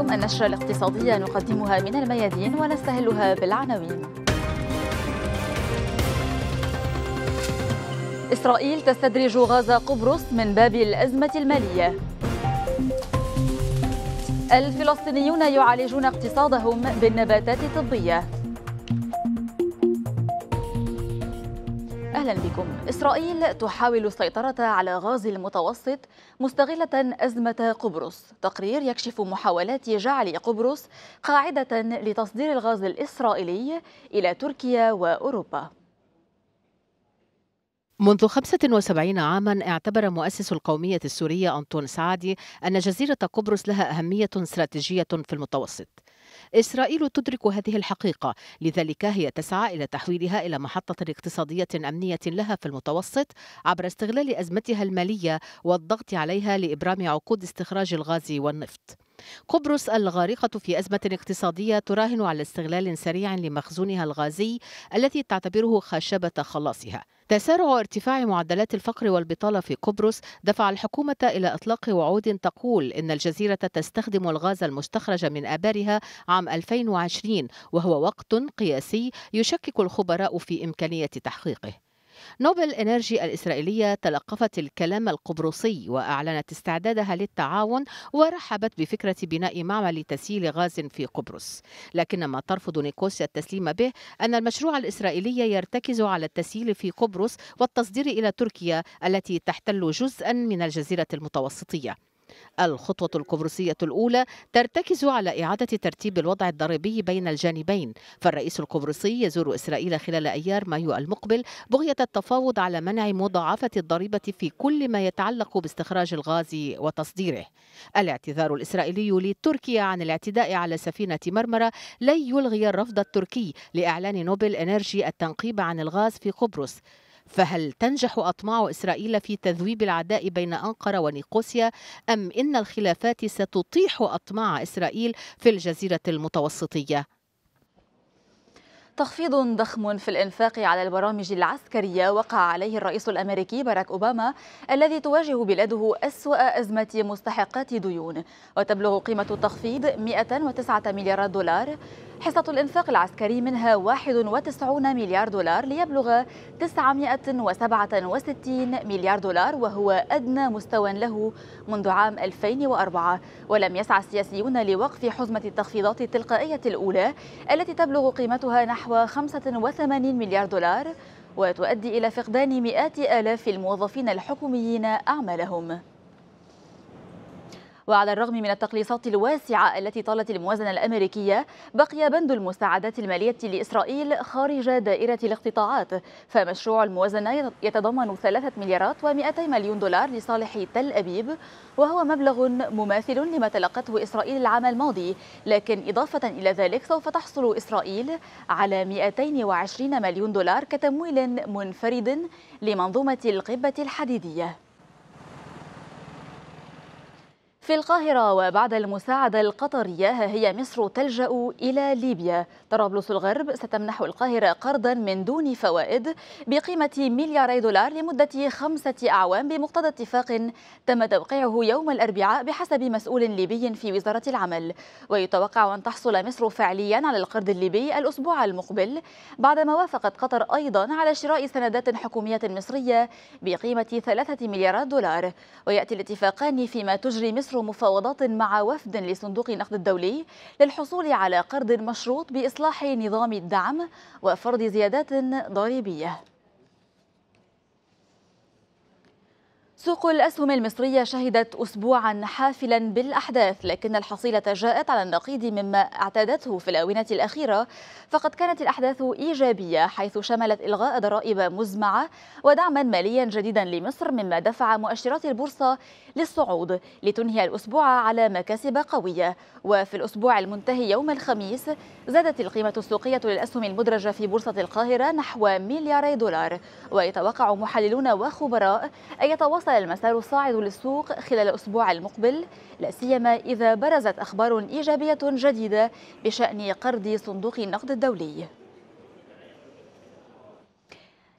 إليكم النشرة الاقتصادية نقدمها من الميادين ونستهلها بالعناوين إسرائيل تستدرج غاز قبرص من باب الأزمة المالية الفلسطينيون يعالجون اقتصادهم بالنباتات الطبيه اهلا بكم. اسرائيل تحاول السيطره على غاز المتوسط مستغله ازمه قبرص. تقرير يكشف محاولات جعل قبرص قاعده لتصدير الغاز الاسرائيلي الى تركيا واوروبا. منذ 75 عاما اعتبر مؤسس القومية السورية أنطون سعدي أن جزيرة قبرص لها أهمية استراتيجية في المتوسط إسرائيل تدرك هذه الحقيقة لذلك هي تسعى إلى تحويلها إلى محطة اقتصادية أمنية لها في المتوسط عبر استغلال أزمتها المالية والضغط عليها لإبرام عقود استخراج الغاز والنفط قبرص الغارقة في أزمة اقتصادية تراهن على استغلال سريع لمخزونها الغازي الذي تعتبره خشبة خلاصها تسارع ارتفاع معدلات الفقر والبطالة في قبرص دفع الحكومة إلى إطلاق وعود تقول إن الجزيرة تستخدم الغاز المستخرج من آبارها عام 2020 وهو وقت قياسي يشكك الخبراء في إمكانية تحقيقه نوبل إنرجي الإسرائيلية تلقفت الكلام القبرصي وأعلنت استعدادها للتعاون ورحبت بفكرة بناء معمل تسييل غاز في قبرص لكن ما ترفض نيكوسيا التسليم به أن المشروع الإسرائيلي يرتكز على التسييل في قبرص والتصدير إلى تركيا التي تحتل جزءا من الجزيرة المتوسطية الخطوة القبرصية الأولى ترتكز على إعادة ترتيب الوضع الضريبي بين الجانبين فالرئيس القبرصي يزور إسرائيل خلال أيار مايو المقبل بغية التفاوض على منع مضاعفة الضريبة في كل ما يتعلق باستخراج الغاز وتصديره الاعتذار الإسرائيلي لتركيا عن الاعتداء على سفينة مرمرة لن يلغي الرفض التركي لإعلان نوبل إنرجي التنقيب عن الغاز في قبرص فهل تنجح أطماع إسرائيل في تذويب العداء بين أنقرة ونيقوسيا أم إن الخلافات ستطيح أطماع إسرائيل في الجزيرة المتوسطية؟ تخفيض ضخم في الإنفاق على البرامج العسكرية وقع عليه الرئيس الأمريكي باراك أوباما الذي تواجه بلاده أسوأ أزمة مستحقات ديون وتبلغ قيمة التخفيض 109 مليارات دولار حصة الإنفاق العسكري منها 91 مليار دولار ليبلغ 967 مليار دولار وهو أدنى مستوى له منذ عام 2004 ولم يسعى السياسيون لوقف حزمة التخفيضات التلقائية الأولى التي تبلغ قيمتها نحو 85 مليار دولار وتؤدي إلى فقدان مئات آلاف الموظفين الحكوميين أعمالهم وعلى الرغم من التقليصات الواسعة التي طالت الموازنة الأمريكية بقي بند المساعدات المالية لإسرائيل خارج دائرة الاقتطاعات فمشروع الموازنة يتضمن 3 مليارات و200 مليون دولار لصالح تل أبيب وهو مبلغ مماثل لما تلقته إسرائيل العام الماضي لكن إضافة إلى ذلك سوف تحصل إسرائيل على 220 مليون دولار كتمويل منفرد لمنظومة القبة الحديدية في القاهرة وبعد المساعدة القطرية ها هي مصر تلجأ إلى ليبيا طرابلس الغرب ستمنح القاهرة قرضا من دون فوائد بقيمة ملياري دولار لمدة خمسة أعوام بمقتضى اتفاق تم توقيعه يوم الأربعاء بحسب مسؤول ليبي في وزارة العمل ويتوقع أن تحصل مصر فعليا على القرض الليبي الأسبوع المقبل بعدما وافقت قطر أيضا على شراء سندات حكومية مصرية بقيمة ثلاثة مليارات دولار ويأتي الاتفاقان فيما تجري مصر مفاوضات مع وفد لصندوق النقد الدولي للحصول على قرض مشروط بإصلاح نظام الدعم وفرض زيادات ضريبية سوق الأسهم المصرية شهدت أسبوعا حافلا بالأحداث لكن الحصيلة جاءت على النقيض مما اعتادته في الآونة الأخيرة فقد كانت الأحداث إيجابية حيث شملت إلغاء ضرائب مزمعة ودعما ماليا جديدا لمصر مما دفع مؤشرات البورصة للصعود لتنهي الأسبوع على مكاسب قوية وفي الأسبوع المنتهي يوم الخميس زادت القيمة السوقية للأسهم المدرجة في بورصة القاهرة نحو ملياري دولار ويتوقع محللون وخبراء أن يتواصل يظل المسار الصاعد للسوق خلال الأسبوع المقبل لا سيما إذا برزت أخبار إيجابية جديدة بشأن قرض صندوق النقد الدولي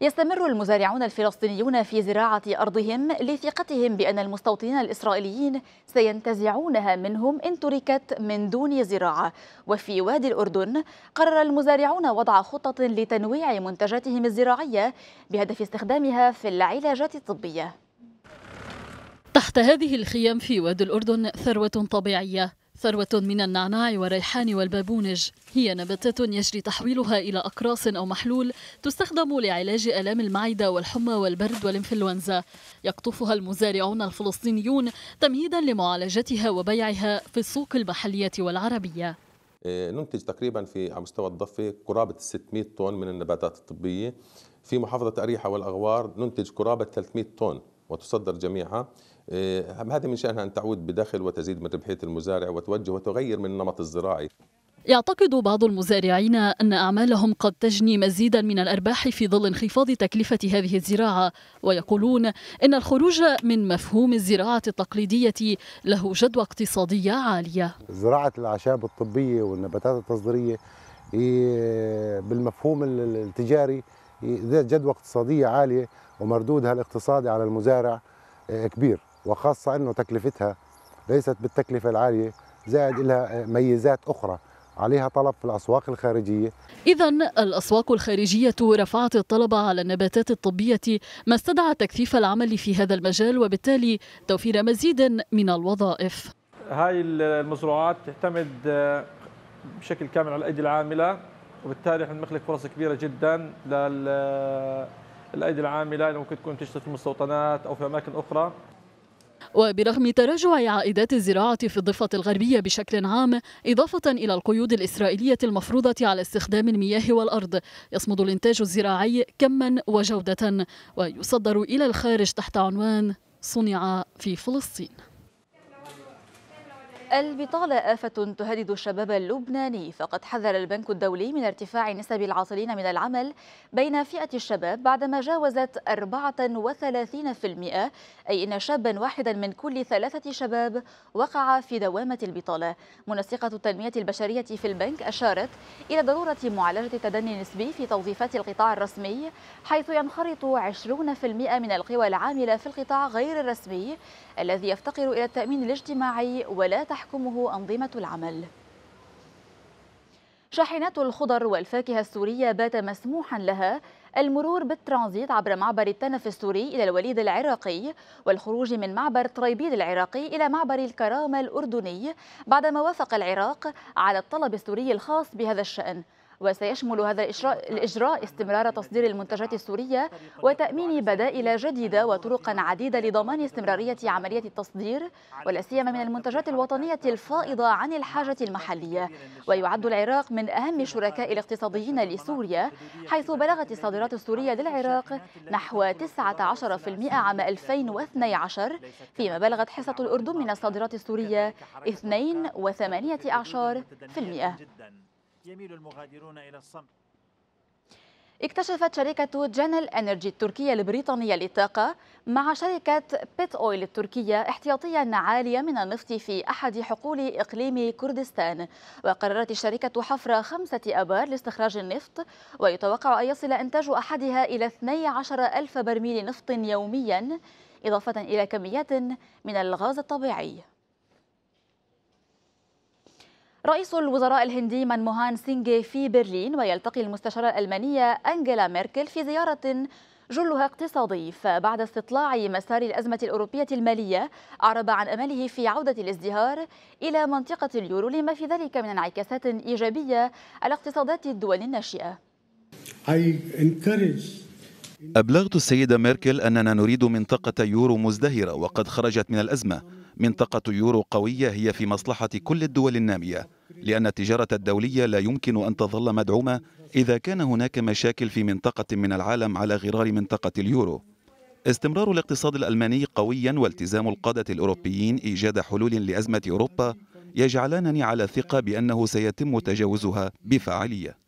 يستمر المزارعون الفلسطينيون في زراعة أرضهم لثقتهم بأن المستوطنين الإسرائيليين سينتزعونها منهم إن تركت من دون زراعة وفي وادي الأردن قرر المزارعون وضع خطة لتنويع منتجاتهم الزراعية بهدف استخدامها في العلاجات الطبية تحت هذه الخيام في وادي الأردن ثروة طبيعية ثروة من النعناع والريحان والبابونج هي نباتات يجري تحويلها إلى أقراص أو محلول تستخدم لعلاج آلام المعدة والحمى والبرد والإنفلونزا يقطفها المزارعون الفلسطينيون تمهيدا لمعالجتها وبيعها في السوق المحلية والعربية آه، ننتج تقريبا في على مستوى الضفة قرابة 600 طن من النباتات الطبية في محافظة أريحة والأغوار ننتج قرابة 300 طن وتصدر جميعها إيه، هذه من شأنها أن تعود بدخل وتزيد من ربحية المزارع وتوجه وتغير من النمط الزراعي يعتقد بعض المزارعين أن أعمالهم قد تجني مزيدا من الأرباح في ظل انخفاض تكلفة هذه الزراعة ويقولون أن الخروج من مفهوم الزراعة التقليدية له جدوى اقتصادية عالية زراعة الأعشاب الطبية والنباتات التصديرية بالمفهوم التجاري ذات جدوى اقتصادية عالية ومردودها الاقتصادي على المزارع إيه، كبير وخاصة أنه تكلفتها ليست بالتكلفة العالية زائد لها ميزات أخرى عليها طلب في الأسواق الخارجية إذا الأسواق الخارجية رفعت الطلب على النباتات الطبية ما استدعى تكثيف العمل في هذا المجال وبالتالي توفير مزيد من الوظائف هاي المزروعات تعتمد بشكل كامل على الأيدي العاملة وبالتالي احنا بنخلق فرص كبيرة جدا للأيدي العاملة اللي ممكن تكون تشتغل في المستوطنات أو في أماكن أخرى وبرغم تراجع عائدات الزراعة في الضفة الغربية بشكل عام إضافة إلى القيود الإسرائيلية المفروضة على استخدام المياه والأرض يصمد الإنتاج الزراعي كما وجودة ويصدر إلى الخارج تحت عنوان صنع في فلسطين البطالة آفة تهدد الشباب اللبناني فقد حذر البنك الدولي من ارتفاع نسب العاطلين من العمل بين فئة الشباب بعدما جاوزت 34% أي أن شابا واحدا من كل ثلاثة شباب وقع في دوامة البطالة منسقة التنمية البشرية في البنك أشارت إلى ضرورة معالجة التدني النسبي في توظيفات القطاع الرسمي حيث ينخرط 20% من القوى العاملة في القطاع غير الرسمي الذي يفتقر إلى التأمين الاجتماعي ولا تحقيق تحكمه أنظمة العمل شاحنات الخضر والفاكهة السورية بات مسموحا لها المرور بالترانزيت عبر معبر التنف السوري إلى الوليد العراقي والخروج من معبر طريبيد العراقي إلى معبر الكرامة الأردني بعدما وافق العراق على الطلب السوري الخاص بهذا الشأن وسيشمل هذا الإجراء استمرار تصدير المنتجات السورية وتأمين بدائل جديدة وطرقا عديدة لضمان استمرارية عملية التصدير ولا سيما من المنتجات الوطنية الفائضة عن الحاجة المحلية ويعد العراق من أهم الشركاء الاقتصاديين لسوريا حيث بلغت الصادرات السورية للعراق نحو 19% عام 2012 فيما بلغت حصة الأردن من الصادرات السورية 2.8% يميل المغادرون إلى الصمت اكتشفت شركة جنل انرجي التركية البريطانية للطاقة مع شركة بيت اويل التركية احتياطيا عالية من النفط في أحد حقول إقليم كردستان وقررت الشركة حفر خمسة أبار لاستخراج النفط ويتوقع أن يصل إنتاج أحدها إلى 12 ألف برميل نفط يوميا إضافة إلى كميات من الغاز الطبيعي رئيس الوزراء الهندي منموهان سينجي في برلين ويلتقي المستشارة الألمانية أنجيلا ميركل في زيارة جلها اقتصادي فبعد استطلاع مسار الأزمة الأوروبية المالية أعرب عن أمله في عودة الازدهار إلى منطقة اليورو لما في ذلك من انعكاسات إيجابية على اقتصادات الدول الناشئة أبلغت السيدة ميركل أننا نريد منطقة يورو مزدهرة وقد خرجت من الأزمة منطقة يورو قوية هي في مصلحة كل الدول النامية لأن التجارة الدولية لا يمكن أن تظل مدعومة إذا كان هناك مشاكل في منطقة من العالم على غرار منطقة اليورو استمرار الاقتصاد الألماني قويا والتزام القادة الأوروبيين إيجاد حلول لأزمة أوروبا يجعلانني على ثقة بأنه سيتم تجاوزها بفعالية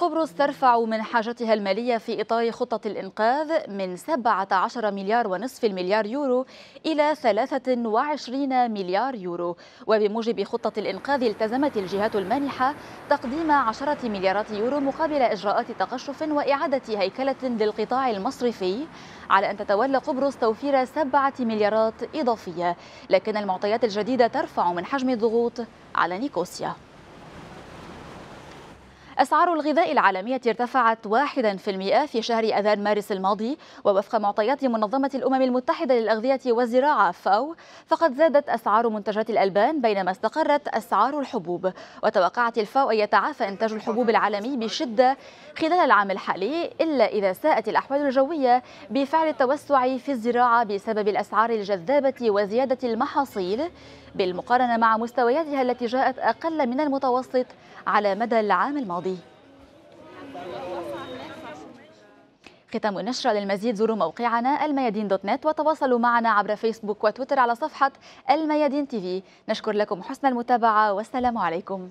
قبرص ترفع من حاجتها المالية في إطار خطة الإنقاذ من 17 مليار ونصف المليار يورو إلى 23 مليار يورو وبموجب خطة الإنقاذ التزمت الجهات المانحة تقديم 10 مليارات يورو مقابل إجراءات تقشف وإعادة هيكلة للقطاع المصرفي على أن تتولى قبرص توفير 7 مليارات إضافية لكن المعطيات الجديدة ترفع من حجم الضغوط على نيكوسيا أسعار الغذاء العالمية ارتفعت 1% في شهر أذار مارس الماضي ووفق معطيات منظمة الأمم المتحدة للأغذية والزراعة فاو فقد زادت أسعار منتجات الألبان بينما استقرت أسعار الحبوب وتوقعت الفاو أن يتعافى إنتاج الحبوب العالمي بشدة خلال العام الحالي إلا إذا ساءت الأحوال الجوية بفعل التوسع في الزراعة بسبب الأسعار الجذابة وزيادة المحاصيل بالمقارنة مع مستوياتها التي جاءت أقل من المتوسط على مدى العام الماضي العربي ختام النشرة للمزيد زوروا موقعنا الميادين دوت نت وتواصلوا معنا عبر فيسبوك وتويتر على صفحة الميادين تيفي نشكر لكم حسن المتابعة والسلام عليكم